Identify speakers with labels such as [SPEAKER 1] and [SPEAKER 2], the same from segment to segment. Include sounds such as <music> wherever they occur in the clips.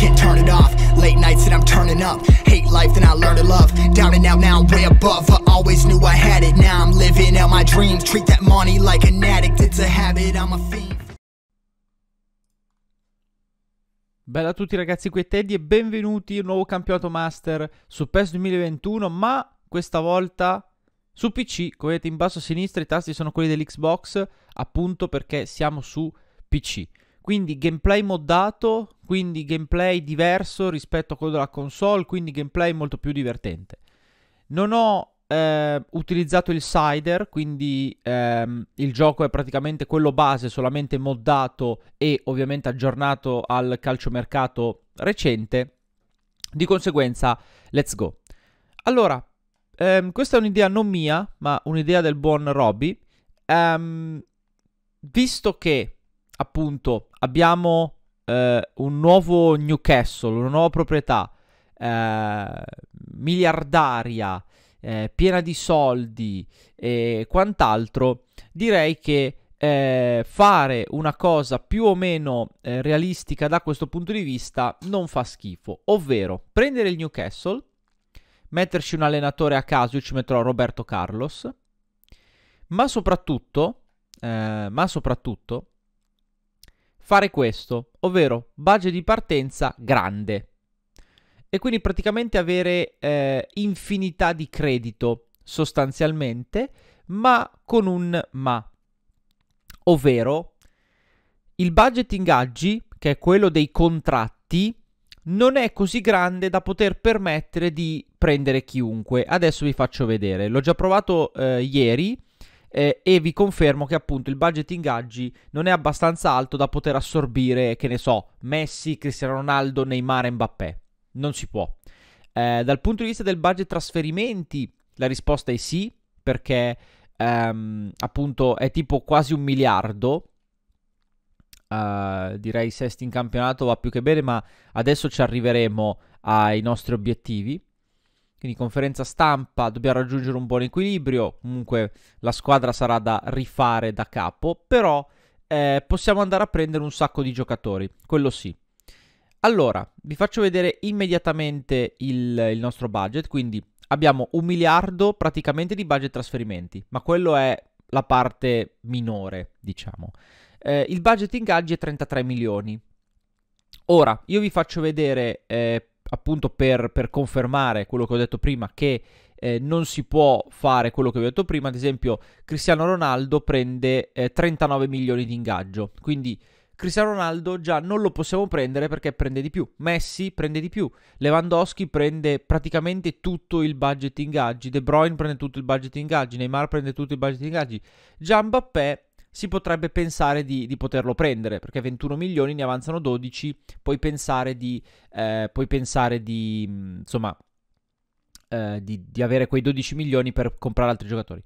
[SPEAKER 1] can't turn it off. Late nights that I'm turning up. Hate life, then I learn to love. Down and out, now I'm way above. I always knew I had it, now I'm living out my dreams. Treat that money like an addict, it's a habit, I'm a fiend. Bella a tutti ragazzi, qui è Teddy e benvenuti a un nuovo campionato Master su PES 2021, ma questa volta su PC, come vedete in basso a sinistra i tasti sono quelli dell'Xbox, appunto perché siamo su PC. Quindi gameplay moddato, quindi gameplay diverso rispetto a quello della console, quindi gameplay molto più divertente. Non ho eh, utilizzato il Cider, quindi ehm, il gioco è praticamente quello base, solamente moddato e ovviamente aggiornato al calciomercato recente. Di conseguenza, let's go. Allora, ehm, questa è un'idea non mia, ma un'idea del buon Robby. Ehm, visto che appunto abbiamo eh, un nuovo Newcastle, una nuova proprietà eh, miliardaria, eh, piena di soldi e quant'altro, direi che eh, fare una cosa più o meno eh, realistica da questo punto di vista non fa schifo, ovvero prendere il Newcastle, metterci un allenatore a caso, io ci metterò Roberto Carlos, ma soprattutto, eh, ma soprattutto fare questo, ovvero budget di partenza grande. E quindi praticamente avere eh, infinità di credito sostanzialmente, ma con un ma. Ovvero il budget ingaggi, che è quello dei contratti, non è così grande da poter permettere di prendere chiunque. Adesso vi faccio vedere. L'ho già provato eh, ieri eh, e vi confermo che appunto il budget ingaggi non è abbastanza alto da poter assorbire, che ne so, Messi, Cristiano Ronaldo, Neymar e Mbappé. Non si può. Eh, dal punto di vista del budget trasferimenti, la risposta è sì, perché ehm, appunto è tipo quasi un miliardo. Uh, direi sesti in campionato va più che bene, ma adesso ci arriveremo ai nostri obiettivi. Quindi conferenza stampa, dobbiamo raggiungere un buon equilibrio, comunque la squadra sarà da rifare da capo, però eh, possiamo andare a prendere un sacco di giocatori, quello sì. Allora, vi faccio vedere immediatamente il, il nostro budget, quindi abbiamo un miliardo praticamente di budget trasferimenti, ma quello è la parte minore, diciamo. Eh, il budget ingaggi è 33 milioni. Ora, io vi faccio vedere eh, appunto per, per, confermare quello che ho detto prima, che eh, non si può fare quello che vi ho detto prima, ad esempio Cristiano Ronaldo prende eh, 39 milioni di ingaggio, quindi Cristiano Ronaldo già non lo possiamo prendere perché prende di più, Messi prende di più, Lewandowski prende praticamente tutto il budget ingaggi, De Bruyne prende tutto il budget ingaggi, Neymar prende tutto il budget ingaggi, Gian Bappè si potrebbe pensare di, di, poterlo prendere, perché 21 milioni ne avanzano 12, puoi pensare di, eh, puoi pensare di mm, insomma, eh, di, di, avere quei 12 milioni per comprare altri giocatori.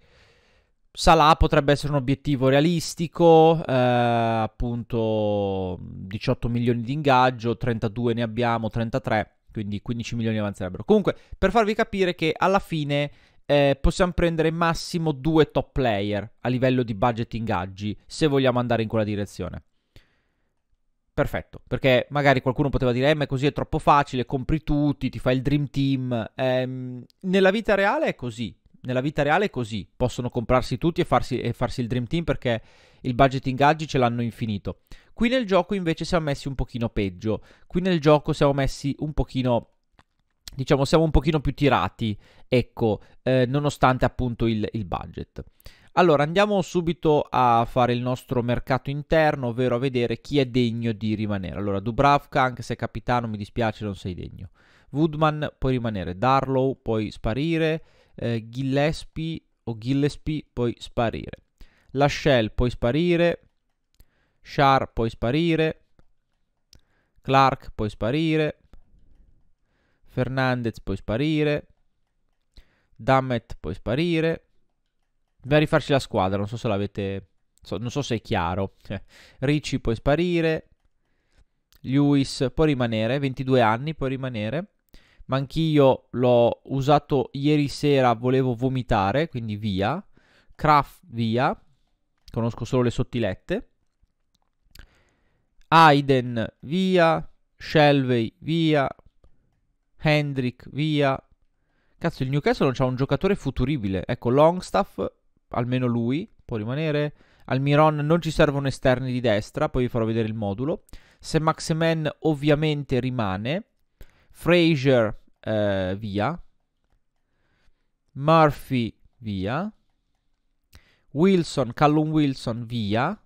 [SPEAKER 1] Salah potrebbe essere un obiettivo realistico, eh, appunto 18 milioni di ingaggio, 32 ne abbiamo, 33, quindi 15 milioni avanzerebbero. Comunque, per farvi capire che alla fine eh, possiamo prendere massimo due top player a livello di budget ingaggi se vogliamo andare in quella direzione. Perfetto, perché magari qualcuno poteva dire, eh, ma così è troppo facile, compri tutti, ti fai il dream team. Eh, nella vita reale è così, nella vita reale è così, possono comprarsi tutti e farsi, e farsi il Dream Team perché il budget ingaggi ce l'hanno infinito. Qui nel gioco invece siamo messi un pochino peggio, qui nel gioco siamo messi un pochino diciamo siamo un pochino più tirati, ecco, eh, nonostante appunto il, il budget. Allora andiamo subito a fare il nostro mercato interno, ovvero a vedere chi è degno di rimanere. Allora Dubravka, anche se è capitano, mi dispiace, non sei degno. Woodman puoi rimanere, Darlow puoi sparire, eh, Gillespie o Gillespie puoi sparire. Lashell puoi sparire, Shar puoi sparire, Clark puoi sparire, Fernandez puoi sparire. Dammet puoi sparire. Dobbiamo rifarci la squadra, non so se l'avete... So, non so se è chiaro. Ricci puoi sparire. Lewis può rimanere, 22 anni può rimanere. Ma anch'io l'ho usato ieri sera, volevo vomitare, quindi via. Craft via. Conosco solo le sottilette. Aiden via. Shelvey via. Hendrick, via. Cazzo, il Newcastle non c'ha un giocatore futuribile. Ecco, Longstaff, almeno lui, può rimanere. Almiron non ci servono esterni di destra, poi vi farò vedere il modulo. Se Maximen ovviamente rimane. Frazier, eh, via. Murphy, via. Wilson, Callum Wilson, via.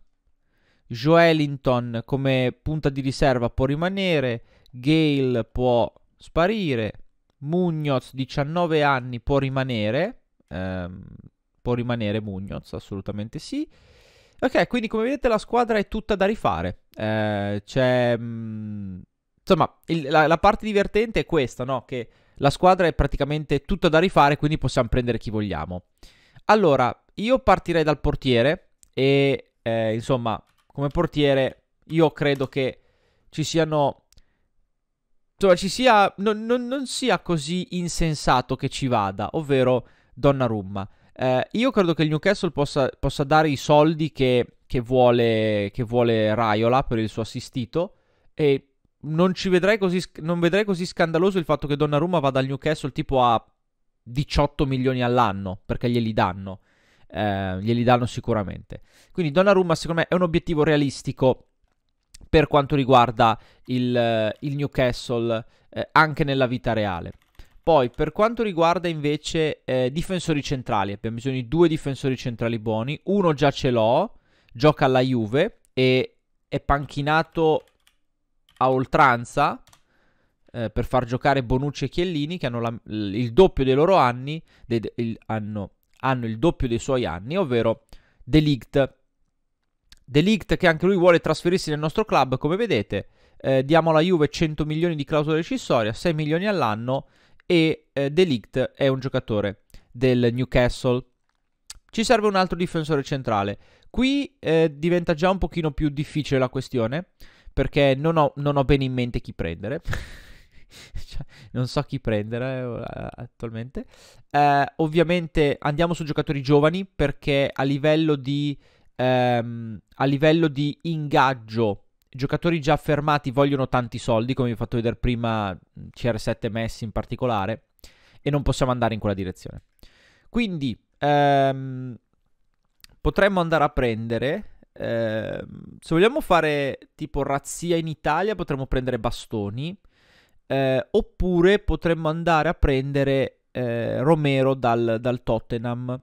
[SPEAKER 1] Joelinton come punta di riserva può rimanere. Gale può sparire. Mugnoz, 19 anni, può rimanere. Ehm, può rimanere Mugnoz, assolutamente sì. Ok, quindi come vedete la squadra è tutta da rifare. Eh, c'è... Mm, insomma, il, la, la, parte divertente è questa, no? Che la squadra è praticamente tutta da rifare, quindi possiamo prendere chi vogliamo. Allora, io partirei dal portiere e, eh, insomma, come portiere io credo che ci siano cioè, ci sia, non, non, non, sia così insensato che ci vada, ovvero Donnarumma. Eh, io credo che il Newcastle possa, possa dare i soldi che, che, vuole, che vuole Raiola per il suo assistito e non, vedrei così, non vedrei così scandaloso il fatto che Donnarumma vada al Newcastle tipo a 18 milioni all'anno, perché glieli danno. Eh, glieli danno sicuramente. Quindi Donnarumma secondo me è un obiettivo realistico per quanto riguarda il, eh, il Newcastle eh, anche nella vita reale. Poi per quanto riguarda invece eh, difensori centrali, abbiamo bisogno di due difensori centrali buoni, uno già ce l'ho, gioca alla Juve e è panchinato a oltranza eh, per far giocare Bonucci e Chiellini che hanno la, il doppio dei loro anni, de, il, hanno, hanno il doppio dei suoi anni, ovvero Delict Delict che anche lui vuole trasferirsi nel nostro club, come vedete. Eh, diamo alla Juve 100 milioni di clausola recissoria, 6 milioni all'anno e eh, Delict è un giocatore del Newcastle. Ci serve un altro difensore centrale. Qui eh, diventa già un pochino più difficile la questione perché non ho, non ho bene in mente chi prendere. <laughs> cioè, non so chi prendere eh, eh attualmente. Eh, ovviamente andiamo su giocatori giovani perché a livello di ehm, a livello di ingaggio, giocatori già fermati vogliono tanti soldi, come vi ho fatto vedere prima mm, CR7 Messi in particolare, e non possiamo andare in quella direzione. Quindi ehm, potremmo andare a prendere eh, se vogliamo fare tipo razzia in Italia, potremmo prendere bastoni. Eh, oppure potremmo andare a prendere eh, Romero dal, dal, Tottenham.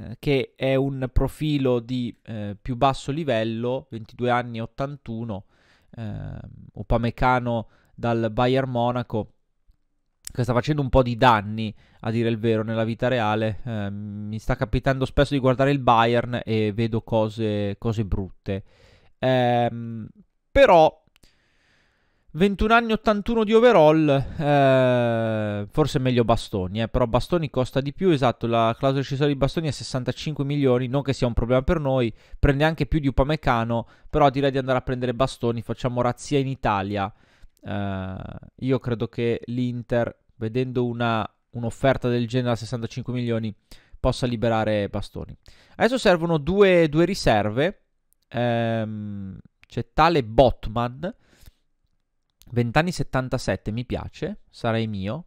[SPEAKER 1] Eh, che è un profilo di eh, più basso livello, 22 anni 81, eh, Upamecano dal Bayern Monaco, che sta facendo un po' di danni, a dire il vero, nella vita reale. Eh, mi sta capitando spesso di guardare il Bayern e vedo cose, cose brutte. Eh, però 21 anni 81 di overall, eh, forse meglio Bastoni, eh, però Bastoni costa di più, esatto, la clausola decisoria di Bastoni è 65 milioni, non che sia un problema per noi, prende anche più di Upamecano, però direi di andare a prendere Bastoni, facciamo razzia in Italia. Eh, io credo che l'Inter, vedendo una, un'offerta del genere a 65 milioni, possa liberare Bastoni. Adesso servono due, due riserve, ehm, c'è tale Botman Vent'anni 77 mi piace, sarei mio.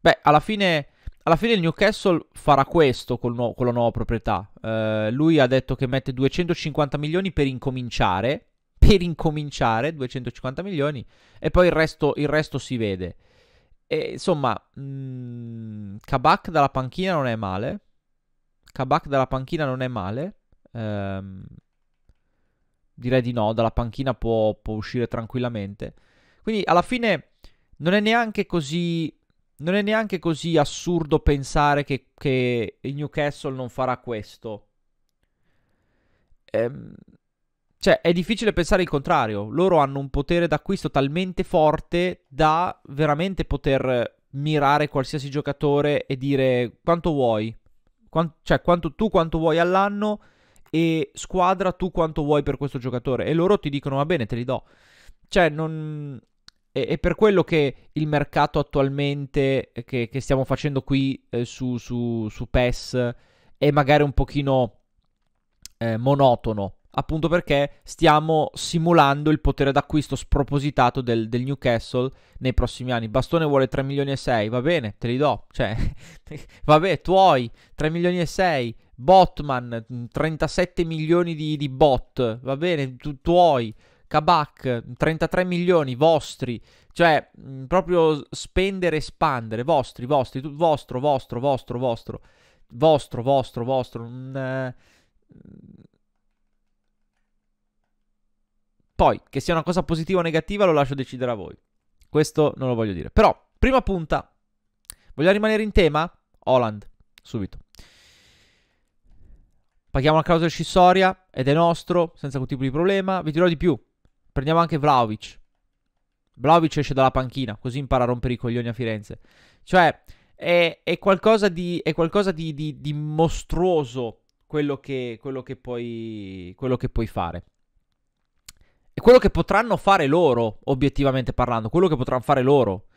[SPEAKER 1] Beh, alla fine, alla fine il Newcastle farà questo con, nu- con la nuova proprietà. Eh, lui ha detto che mette 250 milioni per incominciare. Per incominciare, 250 milioni. E poi il resto, il resto si vede. E, insomma, mh, mm, Kabak dalla panchina non è male. Kabak dalla panchina non è male. Ehm, direi di no, dalla panchina può, può uscire tranquillamente. Quindi alla fine non è neanche così, Non è neanche così assurdo pensare che, che, il Newcastle non farà questo. Ehm, cioè, è difficile pensare il contrario. Loro hanno un potere d'acquisto talmente forte da veramente poter mirare qualsiasi giocatore e dire quanto vuoi. Quant- cioè, quanto, tu quanto vuoi all'anno e squadra tu quanto vuoi per questo giocatore. E loro ti dicono va bene, te li do. Cioè, non è, per quello che il mercato attualmente eh, che, che stiamo facendo qui eh, su, su, su, PES è magari un pochino eh, monotono, appunto perché stiamo simulando il potere d'acquisto spropositato del, del, Newcastle nei prossimi anni. Bastone vuole 3 milioni e 6, va bene, te li do, cioè, <laughs> vabbè, tuoi, 3 milioni e 6, Botman, 37 mm, milioni di, di bot, va bene, tu, tuoi. Kabak, 33 milioni vostri, cioè mh, mm, proprio spendere, e espandere, vostri, vostri, tu, vostro, vostro, vostro, vostro, vostro, vostro, vostro. Mh, eh, Poi, che sia una cosa positiva o negativa lo lascio decidere a voi. Questo non lo voglio dire. Però, prima punta. Vogliamo rimanere in tema? Holland, subito. Paghiamo la causa scissoria ed è nostro, senza alcun tipo di problema. Vi dirò di più. Prendiamo anche Vlaovic. Vlaovic esce dalla panchina, così impara a rompere i coglioni a Firenze. Cioè, è, è qualcosa, di, è qualcosa di, di, di mostruoso quello che, quello, che puoi, quello che puoi fare. E quello che potranno fare loro, obiettivamente parlando, quello che potranno fare loro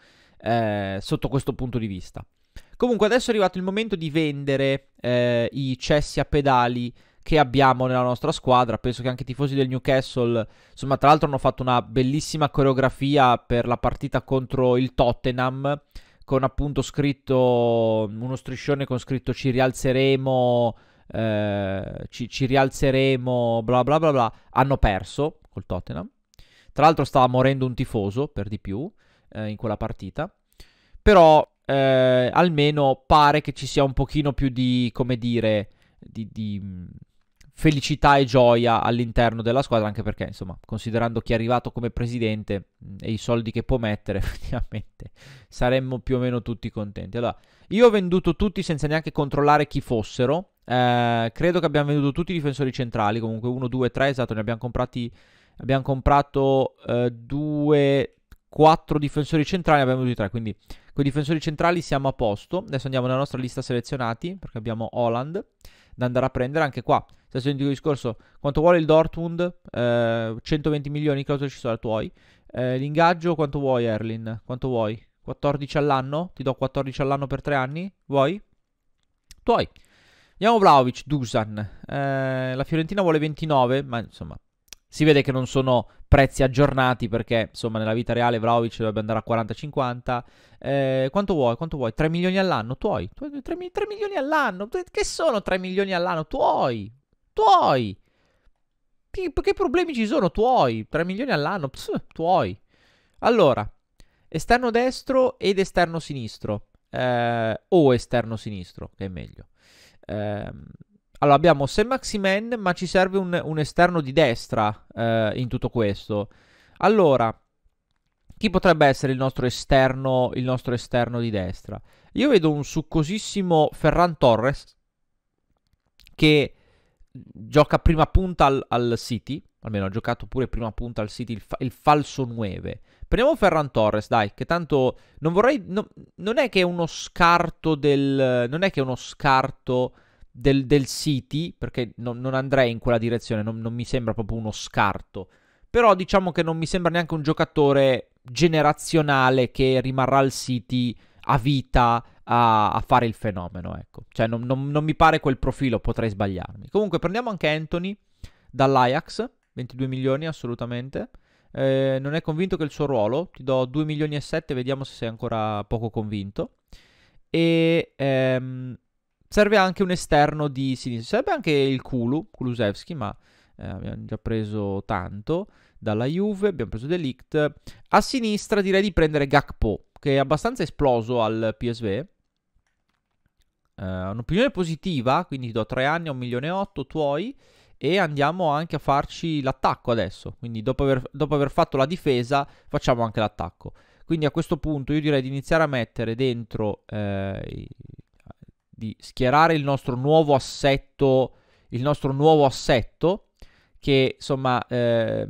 [SPEAKER 1] eh, sotto questo punto di vista. Comunque adesso è arrivato il momento di vendere eh, i cessi a pedali che abbiamo nella nostra squadra. Penso che anche i tifosi del Newcastle, insomma, tra l'altro hanno fatto una bellissima coreografia per la partita contro il Tottenham con appunto scritto uno striscione con scritto ci rialzeremo eh, ci, ci, rialzeremo bla bla bla bla hanno perso col Tottenham tra l'altro stava morendo un tifoso per di più eh, in quella partita però eh, almeno pare che ci sia un pochino più di come dire di, di felicità e gioia all'interno della squadra, anche perché, insomma, considerando chi è arrivato come presidente mm, e i soldi che può mettere, <laughs> effettivamente saremmo più o meno tutti contenti. Allora, io ho venduto tutti senza neanche controllare chi fossero. Eh, credo che abbiamo venduto tutti i difensori centrali, comunque 1, 2, 3, esatto, ne abbiamo comprati abbiamo comprato 2 eh, 4 difensori centrali, abbiamo venduti 3, quindi con i difensori centrali siamo a posto. Adesso andiamo nella nostra lista selezionati perché abbiamo Holland da andare a prendere anche qua stesso identico discorso. Quanto vuole il Dortmund? Eh, 120 milioni, cosa ci sono tuoi? Eh, l'ingaggio, quanto vuoi Erlin? Quanto vuoi? 14 all'anno? Ti do 14 all'anno per 3 anni? Vuoi? Tuoi. Andiamo Vlaovic, Dusan. Eh, la Fiorentina vuole 29, ma insomma... Si vede che non sono prezzi aggiornati perché, insomma, nella vita reale Vlaovic dovrebbe andare a 40-50. Eh, quanto vuoi? Quanto vuoi? 3 milioni all'anno? Tuoi? 3, 3 milioni all'anno? Che sono 3 milioni all'anno? Tuoi? Tuoi. Che, problemi ci sono? Tuoi. 3 milioni all'anno. Pss, tuoi. Allora, esterno destro ed esterno sinistro. Eh, o esterno sinistro, che è meglio. Eh, allora, abbiamo Sam Maximen, ma ci serve un, un esterno di destra eh, in tutto questo. Allora, chi potrebbe essere il nostro esterno, il nostro esterno di destra? Io vedo un succosissimo Ferran Torres che gioca prima punta al, al, City, almeno ha giocato pure prima punta al City, il, fa, il falso 9. Prendiamo Ferran Torres, dai, che tanto non vorrei... No, non è che è uno scarto del... Non è che è uno scarto del, del City, perché no, non andrei in quella direzione, non, non mi sembra proprio uno scarto. Però diciamo che non mi sembra neanche un giocatore generazionale che rimarrà al City a vita a, a fare il fenomeno, ecco. Cioè non, non, non mi pare quel profilo, potrei sbagliarmi. Comunque prendiamo anche Anthony dall'Ajax, 22 milioni assolutamente. Eh, non è convinto che il suo ruolo, ti do 2 milioni e 7, vediamo se sei ancora poco convinto. E ehm, serve anche un esterno di sinistra, serve anche il Kulu, Kulusevski, ma eh, abbiamo già preso tanto dalla Juve, abbiamo preso Delict. A sinistra direi di prendere Gakpo, che è abbastanza esploso al PSV. Uh, eh, un'opinione positiva, quindi do 3 anni a 1 milione e 8 tuoi e andiamo anche a farci l'attacco adesso. Quindi dopo aver, dopo aver, fatto la difesa facciamo anche l'attacco. Quindi a questo punto io direi di iniziare a mettere dentro, eh, di schierare il nostro nuovo assetto, il nostro nuovo assetto che insomma... Eh,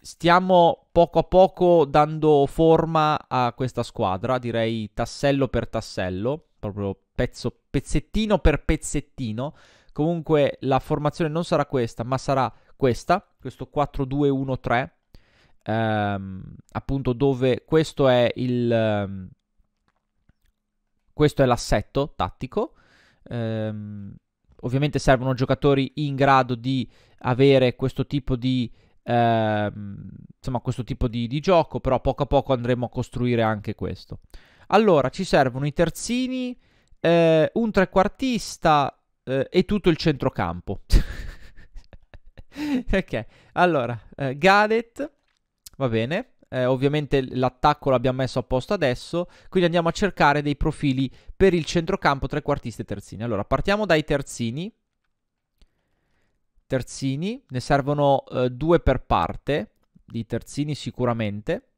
[SPEAKER 1] stiamo poco a poco dando forma a questa squadra, direi tassello per tassello, proprio pezzo, pezzettino per pezzettino. Comunque la formazione non sarà questa, ma sarà questa, questo 4-2-1-3, ehm, appunto dove questo è il... Ehm, questo è l'assetto tattico. Ehm, ovviamente servono giocatori in grado di avere questo tipo di Ehm, insomma, questo tipo di, di gioco, però poco a poco andremo a costruire anche questo. Allora, ci servono i terzini, eh, un trequartista eh, e tutto il centrocampo. <laughs> ok, allora, eh, Gadet, va bene. Eh, ovviamente l'attacco l'abbiamo messo a posto adesso, quindi andiamo a cercare dei profili per il centrocampo trequartista e terzini. Allora, partiamo dai terzini terzini, ne servono eh, due per parte, di terzini sicuramente.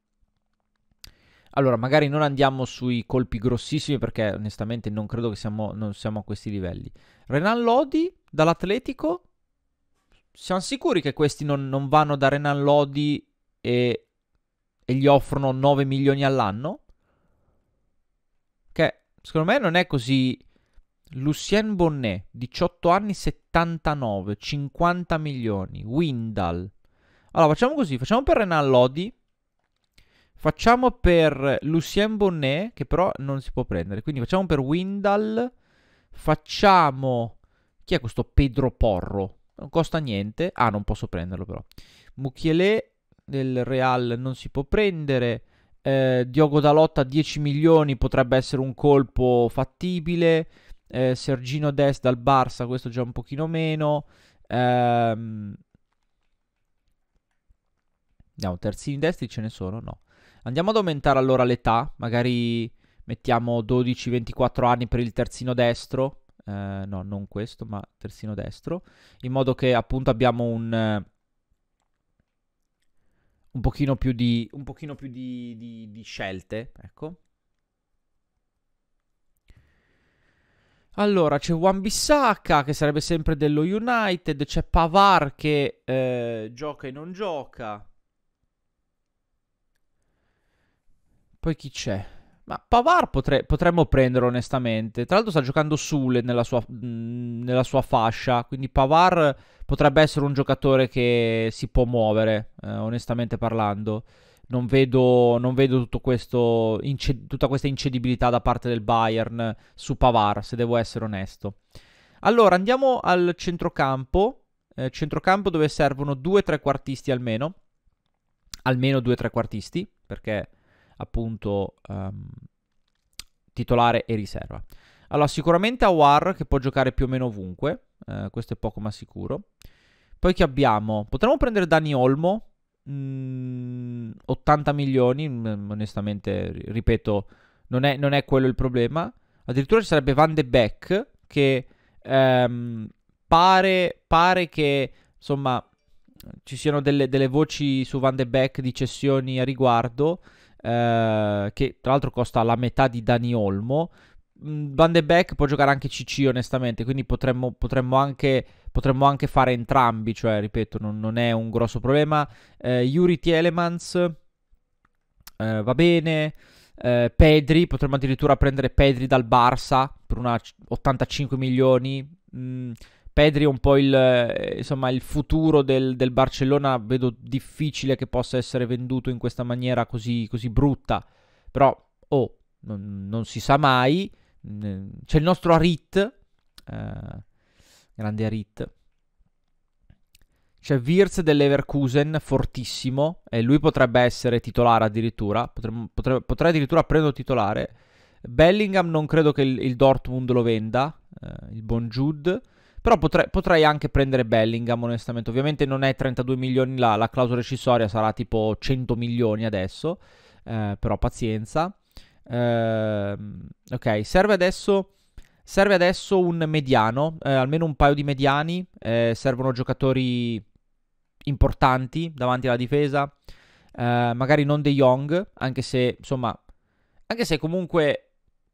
[SPEAKER 1] Allora, magari non andiamo sui colpi grossissimi perché onestamente non credo che siamo, non siamo a questi livelli. Renan Lodi dall'Atletico. Siamo sicuri che questi non, non vanno da Renan Lodi e, e, gli offrono 9 milioni all'anno? Che secondo me non è così. Lucien Bonnet, 18 anni, 70. 79, 50 milioni. Windal. Allora, facciamo così, facciamo per Renan Lodi. Facciamo per Lucien Bonnet, che però non si può prendere. Quindi facciamo per Windal. Facciamo... Chi è questo Pedro Porro? Non costa niente. Ah, non posso prenderlo però. Mukiele del Real non si può prendere. Eh, Diogo Dalotta 10 milioni potrebbe essere un colpo fattibile eh, Sergino Des dal Barça, questo già un pochino meno. Ehm... Andiamo, terzini destri ce ne sono? No. Andiamo ad aumentare allora l'età, magari mettiamo 12-24 anni per il terzino destro. Eh, no, non questo, ma terzino destro. In modo che appunto abbiamo un... Un pochino più di, pochino più di, di, di scelte, ecco. Allora, c'è Wan Bissaka che sarebbe sempre dello United, c'è Pavar che eh, gioca e non gioca. Poi chi c'è? Ma Pavar potre potremmo prenderlo onestamente. Tra l'altro sta giocando Sule nella sua, mh, nella sua, fascia, quindi Pavar potrebbe essere un giocatore che si può muovere, eh, onestamente parlando non vedo, non vedo questo, ince- tutta questa incedibilità da parte del Bayern su Pavar, se devo essere onesto. Allora, andiamo al centrocampo, eh, centrocampo dove servono due trequartisti almeno, almeno due trequartisti, perché appunto um, titolare e riserva. Allora, sicuramente Awar che può giocare più o meno ovunque, eh, questo è poco ma sicuro. Poi che abbiamo? Potremmo prendere Dani Olmo, mh, mm, 80 milioni, mh, mm, onestamente, ripeto, non è, non è, quello il problema. Addirittura ci sarebbe Van de Beek che ehm, pare, pare, che, insomma, ci siano delle, delle, voci su Van de Beek di cessioni a riguardo, eh, che tra l'altro costa la metà di Dani Olmo. Mm, Van de Beek può giocare anche CC onestamente, quindi potremmo, potremmo anche potremmo anche fare entrambi, cioè ripeto, non, non è un grosso problema. Eh, Yuri Telemans eh, va bene. Eh, Pedri, potremmo addirittura prendere Pedri dal Barça per una 85 milioni. Mm, Pedri è un po' il, eh, insomma, il futuro del, del, Barcellona, vedo difficile che possa essere venduto in questa maniera così, così brutta, però oh, non, non, si sa mai. Mm, c'è il nostro Arit. Eh, grande Arit. C'è Wirz dell'Everkusen, fortissimo, e lui potrebbe essere titolare addirittura, potrebbe, potrebbe, potrebbe addirittura prendere titolare. Bellingham non credo che il, il Dortmund lo venda, eh, il buon Jude, però potrei, potrei, anche prendere Bellingham onestamente, ovviamente non è 32 milioni là, la clausola rescissoria sarà tipo 100 milioni adesso, eh, però pazienza. Eh, ok, serve adesso Serve adesso un mediano, eh, almeno un paio di mediani, eh, servono giocatori importanti davanti alla difesa, eh, magari non De Jong, anche se insomma, anche se comunque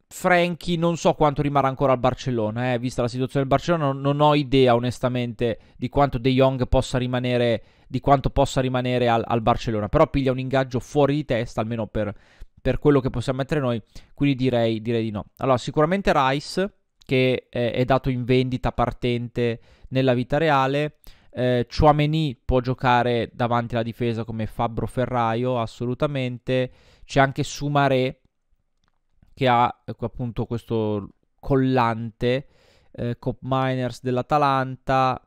[SPEAKER 1] Franky non so quanto rimarrà ancora al Barcellona, eh, vista la situazione del Barcellona non ho idea onestamente di quanto De Jong possa rimanere, di quanto possa rimanere al, al Barcellona, però piglia un ingaggio fuori di testa almeno per, per quello che possiamo mettere noi, quindi direi, direi di no. Allora, sicuramente Rice, che eh, è dato in vendita partente nella vita reale. Eh, Chouameni può giocare davanti alla difesa come Fabbro Ferraio, assolutamente. C'è anche Sumare che ha eh, appunto questo collante, eh, Cop Miners dell'Atalanta,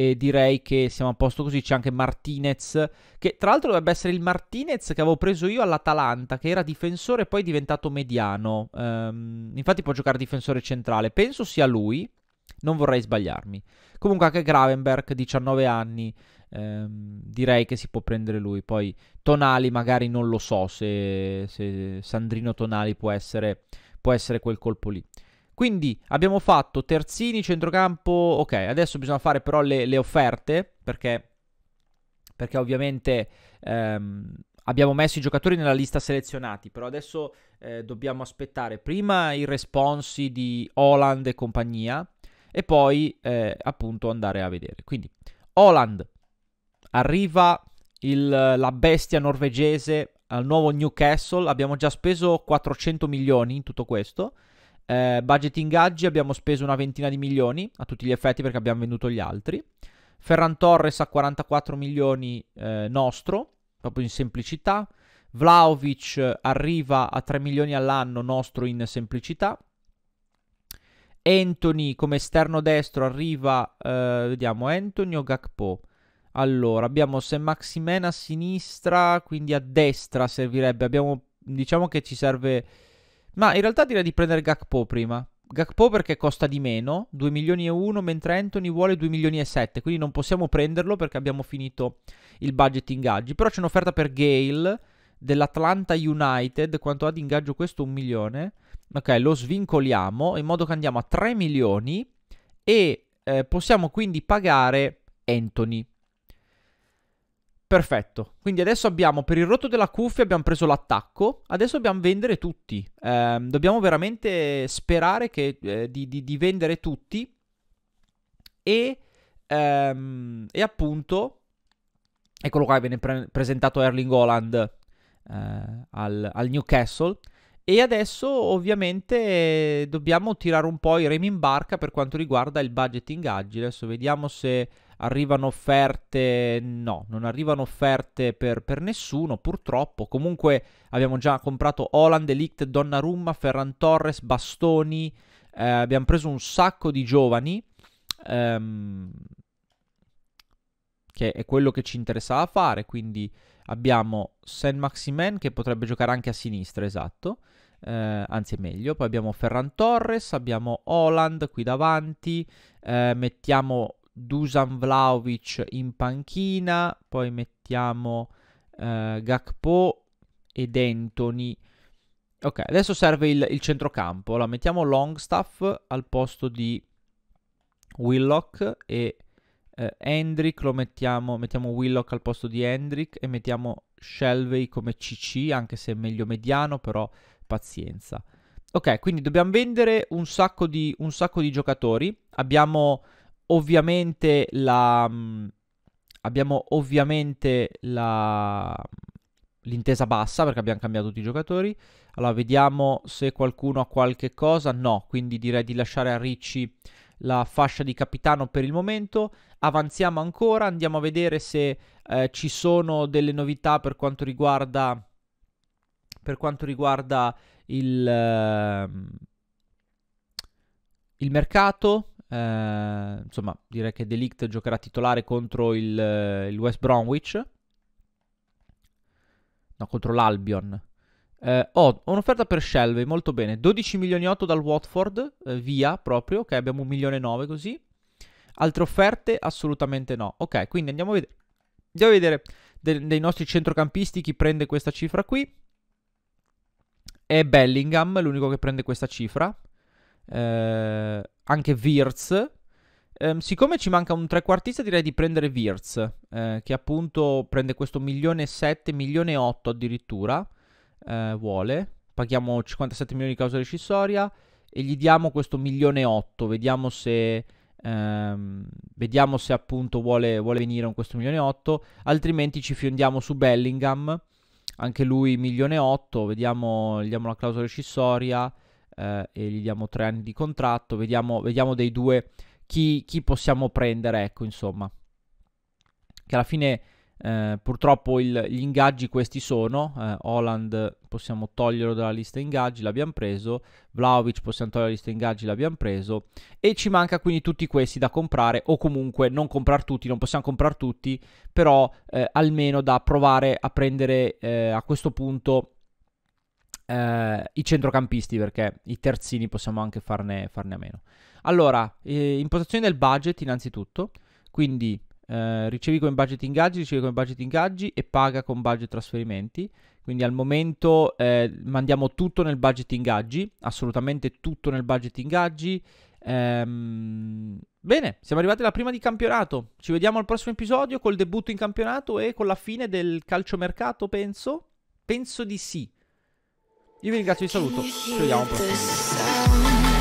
[SPEAKER 1] e direi che siamo a posto così. C'è anche Martinez, che tra l'altro dovrebbe essere il Martinez che avevo preso io all'Atalanta, che era difensore e poi è diventato mediano. Um, infatti può giocare difensore centrale, penso sia lui, non vorrei sbagliarmi. Comunque anche Gravenberg, 19 anni, ehm, direi che si può prendere lui. Poi Tonali magari non lo so se, se Sandrino Tonali può essere, può essere quel colpo lì. Quindi abbiamo fatto terzini, centrocampo, ok, adesso bisogna fare però le, le offerte perché, perché ovviamente ehm, abbiamo messo i giocatori nella lista selezionati, però adesso eh, dobbiamo aspettare prima i responsi di Holland e compagnia e poi eh, appunto andare a vedere. Quindi Holland arriva il, la bestia norvegese al nuovo Newcastle, abbiamo già speso 400 milioni in tutto questo eh, budget ingaggi abbiamo speso una ventina di milioni a tutti gli effetti perché abbiamo venduto gli altri. Ferran Torres a 44 milioni eh, nostro, proprio in semplicità. Vlaovic eh, arriva a 3 milioni all'anno nostro in semplicità. Anthony come esterno destro arriva, eh, vediamo, Anthony o Gakpo. Allora, abbiamo Sam Maximena a sinistra, quindi a destra servirebbe. Abbiamo, diciamo che ci serve ma in realtà direi di prendere Gakpo prima. Gakpo perché costa di meno, 2 milioni e 1, mentre Anthony vuole 2 milioni e 7, quindi non possiamo prenderlo perché abbiamo finito il budget ingaggi. Però c'è un'offerta per Gale dell'Atlanta United, quanto ha di ingaggio questo? 1 milione. Ok, lo svincoliamo in modo che andiamo a 3 milioni e eh, possiamo quindi pagare Anthony. Perfetto, quindi adesso abbiamo per il rotto della cuffia abbiamo preso l'attacco, adesso dobbiamo vendere tutti, eh, dobbiamo veramente sperare che, eh, di, di, di, vendere tutti e, ehm, e, appunto, eccolo qua viene pre- presentato Erling Holland eh, al, al Newcastle e adesso ovviamente dobbiamo tirare un po' i remi in barca per quanto riguarda il budgeting agile, adesso vediamo se arrivano offerte, no, non arrivano offerte per, per nessuno purtroppo, comunque abbiamo già comprato Holland, Elict, Donnarumma, Ferran Torres, Bastoni, eh, abbiamo preso un sacco di giovani, ehm, che è quello che ci interessava fare, quindi abbiamo Saint-Maximin che potrebbe giocare anche a sinistra, esatto, eh, anzi è meglio, poi abbiamo Ferran Torres, abbiamo Holland qui davanti, eh, mettiamo Dusan Vlaovic in panchina, poi mettiamo eh, Gakpo ed Anthony. Ok, adesso serve il, il centrocampo. Allora, mettiamo Longstaff al posto di Willock e eh, Hendrick lo mettiamo, mettiamo Willock al posto di Hendrick e mettiamo Shelvey come CC, anche se è meglio mediano, però pazienza. Ok, quindi dobbiamo vendere un sacco di, un sacco di giocatori. Abbiamo ovviamente la... Mm, abbiamo ovviamente la, mm, l'intesa bassa perché abbiamo cambiato tutti i giocatori. Allora, vediamo se qualcuno ha qualche cosa. No, quindi direi di lasciare a Ricci la fascia di capitano per il momento. Avanziamo ancora, andiamo a vedere se eh, ci sono delle novità per quanto riguarda per quanto riguarda il, eh, il mercato. Eh, insomma, direi che Delict giocherà titolare contro il, eh, il West Bromwich. No, contro l'Albion. Eh, ho un'offerta per Shelby, molto bene. 12 milioni 8 dal Watford, eh, via proprio, ok, abbiamo 1 milione 9 così. Altre offerte? Assolutamente no. Ok, quindi andiamo a vedere. Andiamo a vedere de dei nostri centrocampisti chi prende questa cifra qui. È Bellingham, l'unico che prende questa cifra eh, anche Virz. Eh, siccome ci manca un trequartista, direi di prendere Virz, eh, che appunto prende questo milione e sette, milione e otto addirittura. Eh, vuole, paghiamo 57 milioni di causa rescissoria e gli diamo questo milione e otto. Vediamo se. Ehm, vediamo se appunto vuole, vuole venire con questo milione e otto Altrimenti ci fiondiamo su Bellingham. Anche lui milione e otto Vediamo, gli diamo la clausola rescissoria eh, e gli diamo tre anni di contratto, vediamo, vediamo dei due chi, chi, possiamo prendere, ecco insomma. Che alla fine eh, purtroppo il, gli ingaggi questi sono, eh, Holland possiamo toglierlo dalla lista ingaggi, l'abbiamo preso, Vlaovic possiamo togliere dalla lista ingaggi, l'abbiamo preso, e ci manca quindi tutti questi da comprare, o comunque non comprare tutti, non possiamo comprare tutti, però eh, almeno da provare a prendere eh, a questo punto eh, i centrocampisti, perché i terzini possiamo anche farne, farne a meno. Allora, eh, impostazione del budget innanzitutto, quindi eh, ricevi come budget ingaggi, ricevi come budget ingaggi e paga con budget trasferimenti. Quindi al momento eh, mandiamo tutto nel budget ingaggi, assolutamente tutto nel budget ingaggi. Ehm, Bene, siamo arrivati alla prima di campionato. Ci vediamo al prossimo episodio col debutto in campionato e con la fine del calciomercato, penso. Penso di sì. Io vi ringrazio, vi saluto. Ci vediamo presto.